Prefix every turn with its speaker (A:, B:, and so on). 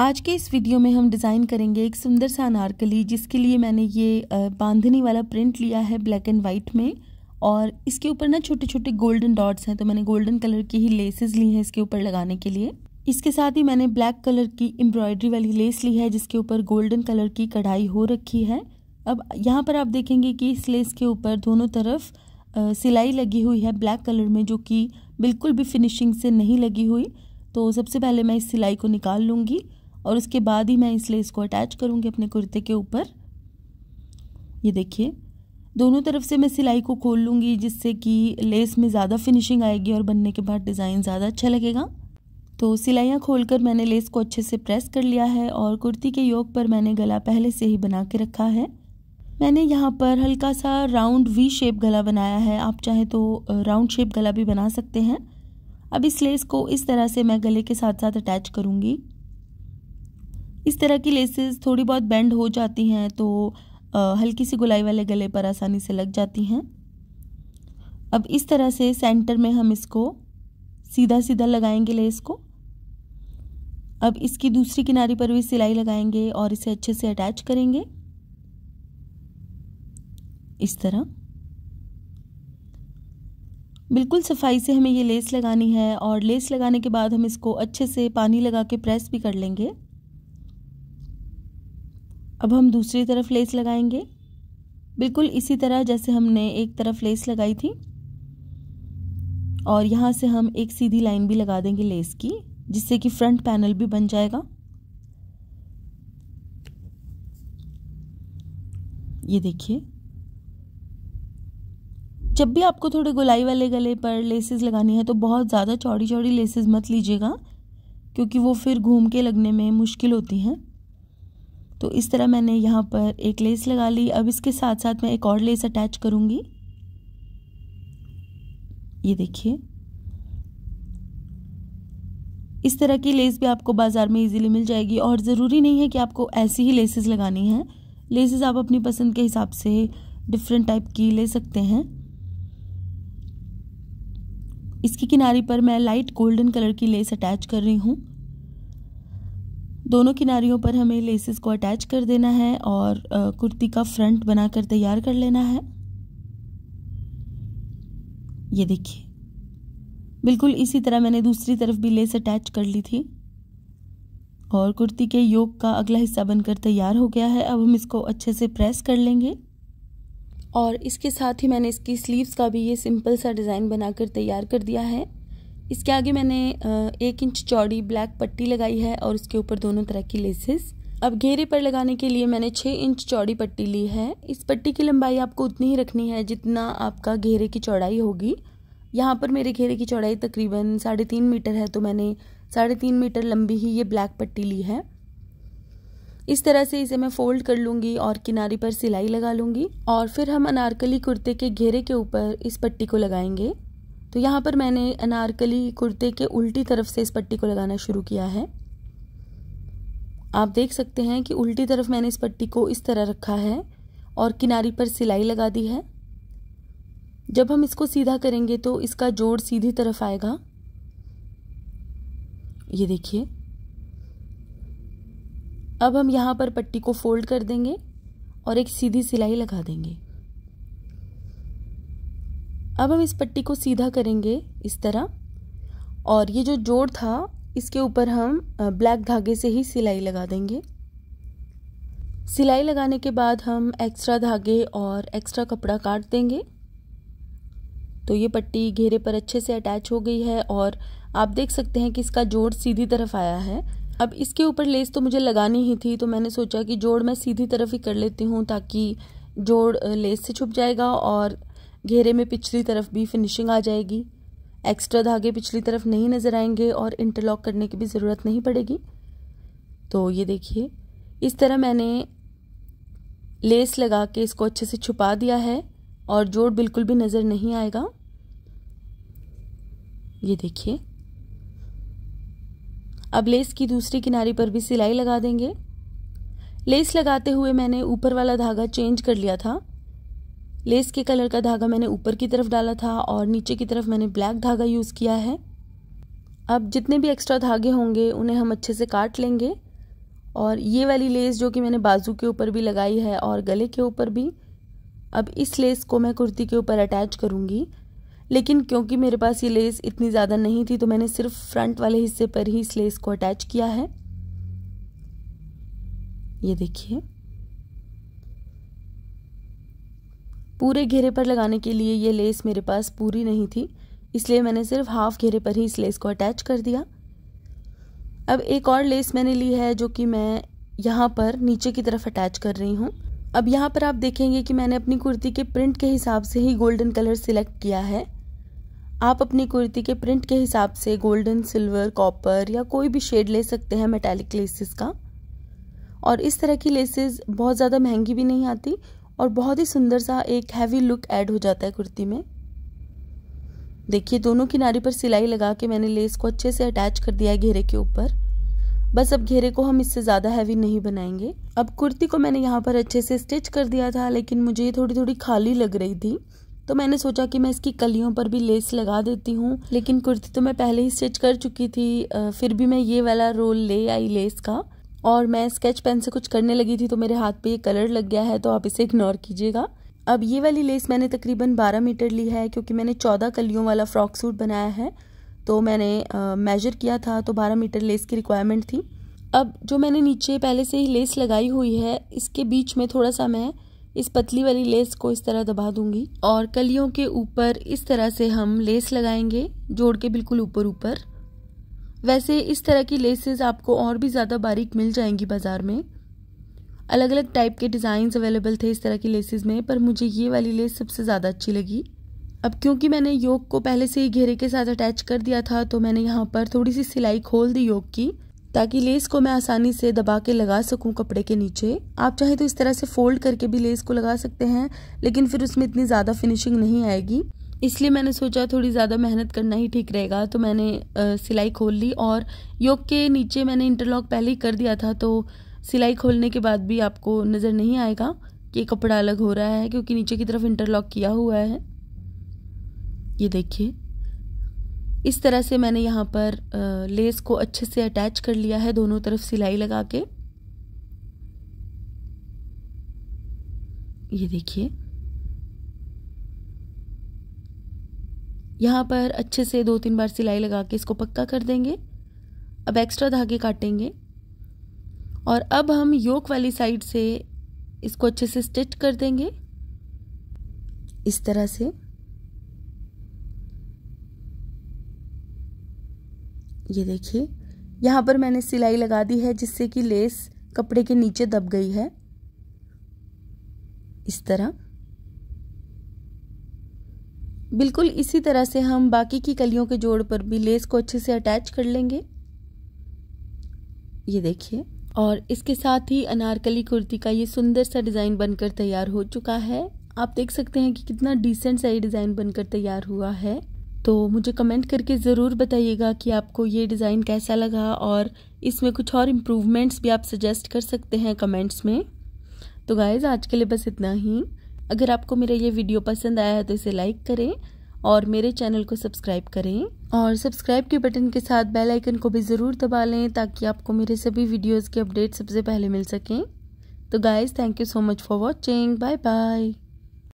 A: आज के इस वीडियो में हम डिज़ाइन करेंगे एक सुंदर सा अनारकली जिसके लिए मैंने ये बांधनी वाला प्रिंट लिया है ब्लैक एंड वाइट में और इसके ऊपर ना छोटे छोटे गोल्डन डॉट्स हैं तो मैंने गोल्डन कलर की ही लेसेस ली हैं इसके ऊपर लगाने के लिए इसके साथ ही मैंने ब्लैक कलर की एम्ब्रॉयडरी वाली लेस ली है जिसके ऊपर गोल्डन कलर की कढ़ाई हो रखी है अब यहाँ पर आप देखेंगे कि इस लेस के ऊपर दोनों तरफ सिलाई लगी हुई है ब्लैक कलर में जो कि बिल्कुल भी फिनिशिंग से नहीं लगी हुई तो सबसे पहले मैं इस सिलाई को निकाल लूँगी और उसके बाद ही मैं इसलिए इसको अटैच करूँगी अपने कुर्ते के ऊपर ये देखिए दोनों तरफ से मैं सिलाई को खोल लूँगी जिससे कि लेस में ज़्यादा फिनिशिंग आएगी और बनने के बाद डिज़ाइन ज़्यादा अच्छा लगेगा तो सिलाइयाँ खोलकर मैंने लेस को अच्छे से प्रेस कर लिया है और कुर्ती के योग पर मैंने गला पहले से ही बना के रखा है मैंने यहाँ पर हल्का सा राउंड वी शेप गला बनाया है आप चाहे तो राउंड शेप गला भी बना सकते हैं अब इस लेस को इस तरह से मैं गले के साथ साथ अटैच करूँगी इस तरह की लेसेस थोड़ी बहुत बेंड हो जाती हैं तो हल्की सी गुलाई वाले गले पर आसानी से लग जाती हैं अब इस तरह से सेंटर में हम इसको सीधा सीधा लगाएंगे लेस को अब इसकी दूसरी किनारे पर भी सिलाई लगाएंगे और इसे अच्छे से अटैच करेंगे इस तरह बिल्कुल सफाई से हमें ये लेस लगानी है और लेस लगाने के बाद हम इसको अच्छे से पानी लगा के प्रेस भी कर लेंगे अब हम दूसरी तरफ लेस लगाएंगे बिल्कुल इसी तरह जैसे हमने एक तरफ लेस लगाई थी और यहाँ से हम एक सीधी लाइन भी लगा देंगे लेस की जिससे कि फ्रंट पैनल भी बन जाएगा ये देखिए जब भी आपको थोड़े गुलाई वाले गले पर लेसेस लगानी है तो बहुत ज़्यादा चौड़ी चौड़ी लेसेस मत लीजिएगा क्योंकि वो फिर घूम के लगने में मुश्किल होती हैं तो इस तरह मैंने यहाँ पर एक लेस लगा ली अब इसके साथ साथ मैं एक और लेस अटैच करूँगी ये देखिए इस तरह की लेस भी आपको बाज़ार में इजीली मिल जाएगी और ज़रूरी नहीं है कि आपको ऐसी ही लेसेस लगानी हैं लेसेस आप अपनी पसंद के हिसाब से डिफरेंट टाइप की ले सकते हैं इसकी किनारी पर मैं लाइट गोल्डन कलर की लेस अटैच कर रही हूँ दोनों किनारियों पर हमें लेसेस को अटैच कर देना है और कुर्ती का फ्रंट बनाकर तैयार कर लेना है ये देखिए बिल्कुल इसी तरह मैंने दूसरी तरफ भी लेस अटैच कर ली थी और कुर्ती के योग का अगला हिस्सा बनकर तैयार हो गया है अब हम इसको अच्छे से प्रेस कर लेंगे और इसके साथ ही मैंने इसकी स्लीव्स का भी ये सिंपल सा डिज़ाइन बनाकर तैयार कर दिया है इसके आगे मैंने एक इंच चौड़ी ब्लैक पट्टी लगाई है और उसके ऊपर दोनों तरह की लेसेस अब घेरे पर लगाने के लिए मैंने छः इंच चौड़ी पट्टी ली है इस पट्टी की लंबाई आपको उतनी ही रखनी है जितना आपका घेरे की चौड़ाई होगी यहाँ पर मेरे घेरे की चौड़ाई तकरीबन साढ़े तीन मीटर है तो मैंने साढ़े तीन मीटर लंबी ही ये ब्लैक पट्टी ली है इस तरह से इसे मैं फोल्ड कर लूँगी और किनारे पर सिलाई लगा लूँगी और फिर हम अनारकली कुर्ते के घेरे के ऊपर इस पट्टी को लगाएंगे तो यहाँ पर मैंने अनारकली कुर्ते के उल्टी तरफ से इस पट्टी को लगाना शुरू किया है आप देख सकते हैं कि उल्टी तरफ मैंने इस पट्टी को इस तरह रखा है और किनारी पर सिलाई लगा दी है जब हम इसको सीधा करेंगे तो इसका जोड़ सीधी तरफ आएगा ये देखिए अब हम यहाँ पर पट्टी को फोल्ड कर देंगे और एक सीधी सिलाई लगा देंगे अब हम इस पट्टी को सीधा करेंगे इस तरह और ये जो जोड़ था इसके ऊपर हम ब्लैक धागे से ही सिलाई लगा देंगे सिलाई लगाने के बाद हम एक्स्ट्रा धागे और एक्स्ट्रा कपड़ा काट देंगे तो ये पट्टी घेरे पर अच्छे से अटैच हो गई है और आप देख सकते हैं कि इसका जोड़ सीधी तरफ आया है अब इसके ऊपर लेस तो मुझे लगानी ही थी तो मैंने सोचा कि जोड़ मैं सीधी तरफ ही कर लेती हूँ ताकि जोड़ लेस से छुप जाएगा और घेरे में पिछली तरफ भी फिनिशिंग आ जाएगी एक्स्ट्रा धागे पिछली तरफ नहीं नज़र आएंगे और इंटरलॉक करने की भी ज़रूरत नहीं पड़ेगी तो ये देखिए इस तरह मैंने लेस लगा के इसको अच्छे से छुपा दिया है और जोड़ बिल्कुल भी नज़र नहीं आएगा ये देखिए अब लेस की दूसरी किनारी पर भी सिलाई लगा देंगे लेस लगाते हुए मैंने ऊपर वाला धागा चेंज कर लिया था लेस के कलर का धागा मैंने ऊपर की तरफ डाला था और नीचे की तरफ मैंने ब्लैक धागा यूज़ किया है अब जितने भी एक्स्ट्रा धागे होंगे उन्हें हम अच्छे से काट लेंगे और ये वाली लेस जो कि मैंने बाजू के ऊपर भी लगाई है और गले के ऊपर भी अब इस लेस को मैं कुर्ती के ऊपर अटैच करूँगी लेकिन क्योंकि मेरे पास ये लेस इतनी ज़्यादा नहीं थी तो मैंने सिर्फ फ्रंट वाले हिस्से पर ही इस लेस को अटैच किया है ये देखिए पूरे घेरे पर लगाने के लिए ये लेस मेरे पास पूरी नहीं थी इसलिए मैंने सिर्फ हाफ घेरे पर ही इस लेस को अटैच कर दिया अब एक और लेस मैंने ली है जो कि मैं यहाँ पर नीचे की तरफ अटैच कर रही हूँ अब यहाँ पर आप देखेंगे कि मैंने अपनी कुर्ती के प्रिंट के हिसाब से ही गोल्डन कलर सिलेक्ट किया है आप अपनी कुर्ती के प्रिंट के हिसाब से गोल्डन सिल्वर कॉपर या कोई भी शेड ले सकते हैं मेटेलिक लेसेस का और इस तरह की लेसेस बहुत ज़्यादा महंगी भी नहीं आती और बहुत ही सुंदर सा एक हैवी लुक ऐड हो जाता है कुर्ती में देखिए दोनों किनारे पर सिलाई लगा के मैंने लेस को अच्छे से अटैच कर दिया है घेरे के ऊपर बस अब घेरे को हम इससे ज़्यादा हैवी नहीं बनाएंगे अब कुर्ती को मैंने यहाँ पर अच्छे से स्टिच कर दिया था लेकिन मुझे ये थोड़ी थोड़ी खाली लग रही थी तो मैंने सोचा कि मैं इसकी कलियों पर भी लेस लगा देती हूँ लेकिन कुर्ती तो मैं पहले ही स्टिच कर चुकी थी फिर भी मैं ये वाला रोल ले आई लेस का और मैं स्केच पेन से कुछ करने लगी थी तो मेरे हाथ पे ये कलर लग गया है तो आप इसे इग्नोर कीजिएगा अब ये वाली लेस मैंने तकरीबन 12 मीटर ली है क्योंकि मैंने 14 कलियों वाला फ्रॉक सूट बनाया है तो मैंने मेजर किया था तो 12 मीटर लेस की रिक्वायरमेंट थी अब जो मैंने नीचे पहले से ही लेस लगाई हुई है इसके बीच में थोड़ा सा मैं इस पतली वाली लेस को इस तरह दबा दूंगी और कलियों के ऊपर इस तरह से हम लेस लगाएंगे जोड़ के बिल्कुल ऊपर ऊपर वैसे इस तरह की लेसेस आपको और भी ज़्यादा बारीक मिल जाएंगी बाज़ार में अलग अलग टाइप के डिज़ाइंस अवेलेबल थे इस तरह की लेसेस में पर मुझे ये वाली लेस सबसे ज़्यादा अच्छी लगी अब क्योंकि मैंने योग को पहले से ही घेरे के साथ अटैच कर दिया था तो मैंने यहाँ पर थोड़ी सी सिलाई खोल दी योग की ताकि लेस को मैं आसानी से दबा के लगा सकूं कपड़े के नीचे आप चाहे तो इस तरह से फोल्ड करके भी लेस को लगा सकते हैं लेकिन फिर उसमें इतनी ज़्यादा फिनिशिंग नहीं आएगी इसलिए मैंने सोचा थोड़ी ज़्यादा मेहनत करना ही ठीक रहेगा तो मैंने आ, सिलाई खोल ली और योग के नीचे मैंने इंटरलॉक पहले ही कर दिया था तो सिलाई खोलने के बाद भी आपको नज़र नहीं आएगा कि कपड़ा अलग हो रहा है क्योंकि नीचे की तरफ इंटरलॉक किया हुआ है ये देखिए इस तरह से मैंने यहाँ पर लेस को अच्छे से अटैच कर लिया है दोनों तरफ सिलाई लगा के ये देखिए यहाँ पर अच्छे से दो तीन बार सिलाई लगा के इसको पक्का कर देंगे अब एक्स्ट्रा धागे काटेंगे और अब हम योक वाली साइड से इसको अच्छे से स्टिच कर देंगे इस तरह से ये देखिए यहाँ पर मैंने सिलाई लगा दी है जिससे कि लेस कपड़े के नीचे दब गई है इस तरह बिल्कुल इसी तरह से हम बाकी की कलियों के जोड़ पर भी लेस को अच्छे से अटैच कर लेंगे ये देखिए और इसके साथ ही अनारकली कुर्ती का ये सुंदर सा डिज़ाइन बनकर तैयार हो चुका है आप देख सकते हैं कि कितना डिसेंट सा ये डिज़ाइन बनकर तैयार हुआ है तो मुझे कमेंट करके ज़रूर बताइएगा कि आपको ये डिज़ाइन कैसा लगा और इसमें कुछ और इम्प्रूवमेंट्स भी आप सजेस्ट कर सकते हैं कमेंट्स में तो गाइज़ आज के लिए बस इतना ही अगर आपको मेरा ये वीडियो पसंद आया है तो इसे लाइक करें और मेरे चैनल को सब्सक्राइब करें और सब्सक्राइब के बटन के साथ बेल आइकन को भी ज़रूर दबा लें ताकि आपको मेरे सभी वीडियोस के अपडेट सबसे पहले मिल सकें तो guys thank you so much for watching bye bye